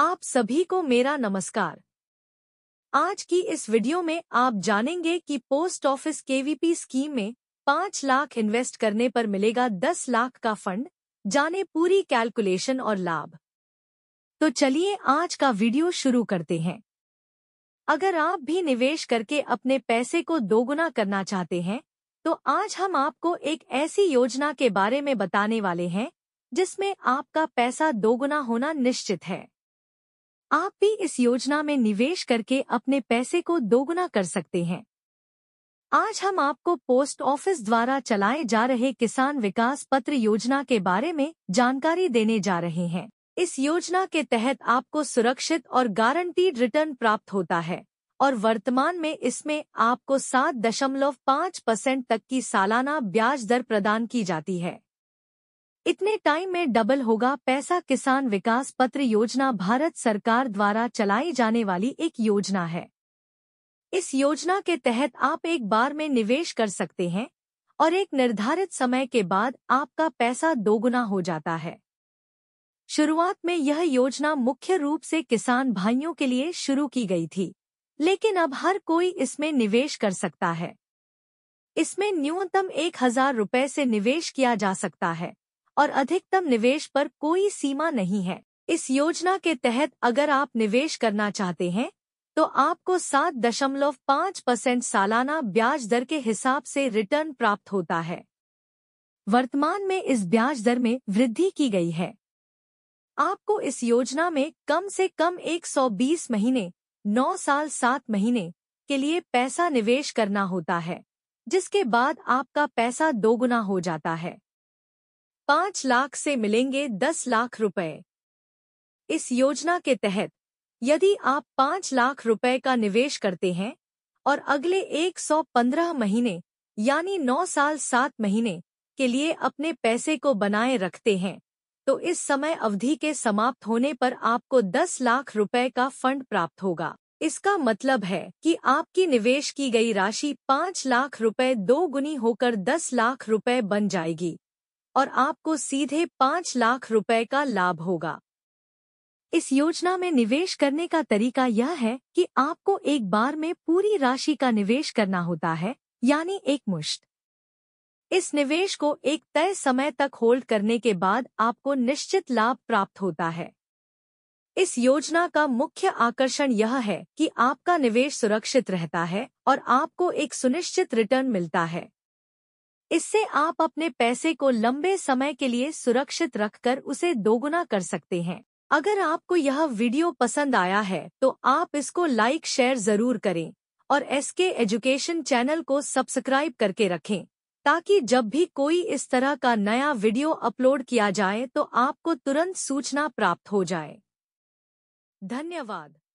आप सभी को मेरा नमस्कार आज की इस वीडियो में आप जानेंगे कि पोस्ट ऑफिस केवीपी स्कीम में पाँच लाख इन्वेस्ट करने पर मिलेगा दस लाख का फंड जाने पूरी कैलकुलेशन और लाभ तो चलिए आज का वीडियो शुरू करते हैं अगर आप भी निवेश करके अपने पैसे को दोगुना करना चाहते हैं तो आज हम आपको एक ऐसी योजना के बारे में बताने वाले हैं जिसमें आपका पैसा दोगुना होना निश्चित है आप भी इस योजना में निवेश करके अपने पैसे को दोगुना कर सकते हैं आज हम आपको पोस्ट ऑफिस द्वारा चलाए जा रहे किसान विकास पत्र योजना के बारे में जानकारी देने जा रहे हैं इस योजना के तहत आपको सुरक्षित और गारंटीड रिटर्न प्राप्त होता है और वर्तमान में इसमें आपको सात दशमलव पाँच परसेंट तक की सालाना ब्याज दर प्रदान की जाती है इतने टाइम में डबल होगा पैसा किसान विकास पत्र योजना भारत सरकार द्वारा चलाई जाने वाली एक योजना है इस योजना के तहत आप एक बार में निवेश कर सकते हैं और एक निर्धारित समय के बाद आपका पैसा दोगुना हो जाता है शुरुआत में यह योजना मुख्य रूप से किसान भाइयों के लिए शुरू की गई थी लेकिन अब हर कोई इसमें निवेश कर सकता है इसमें न्यूनतम एक हजार रुपये से निवेश किया जा सकता है और अधिकतम निवेश पर कोई सीमा नहीं है इस योजना के तहत अगर आप निवेश करना चाहते हैं तो आपको सात दशमलव पाँच परसेंट सालाना ब्याज दर के हिसाब से रिटर्न प्राप्त होता है वर्तमान में इस ब्याज दर में वृद्धि की गई है आपको इस योजना में कम से कम 120 महीने 9 साल 7 महीने के लिए पैसा निवेश करना होता है जिसके बाद आपका पैसा दोगुना हो जाता है पाँच लाख से मिलेंगे दस लाख रुपए इस योजना के तहत यदि आप पाँच लाख रुपए का निवेश करते हैं और अगले 115 महीने यानी 9 साल 7 महीने के लिए अपने पैसे को बनाए रखते हैं तो इस समय अवधि के समाप्त होने पर आपको 10 लाख रुपए का फंड प्राप्त होगा इसका मतलब है कि आपकी निवेश की गई राशि पाँच लाख रुपए गुनी होकर दस लाख रुपए बन जाएगी और आपको सीधे पाँच लाख रुपए का लाभ होगा इस योजना में निवेश करने का तरीका यह है कि आपको एक बार में पूरी राशि का निवेश करना होता है यानी एक मुश्त इस निवेश को एक तय समय तक होल्ड करने के बाद आपको निश्चित लाभ प्राप्त होता है इस योजना का मुख्य आकर्षण यह है कि आपका निवेश सुरक्षित रहता है और आपको एक सुनिश्चित रिटर्न मिलता है इससे आप अपने पैसे को लंबे समय के लिए सुरक्षित रखकर उसे दोगुना कर सकते हैं अगर आपको यह वीडियो पसंद आया है तो आप इसको लाइक शेयर जरूर करें और एसके एजुकेशन चैनल को सब्सक्राइब करके रखें ताकि जब भी कोई इस तरह का नया वीडियो अपलोड किया जाए तो आपको तुरंत सूचना प्राप्त हो जाए धन्यवाद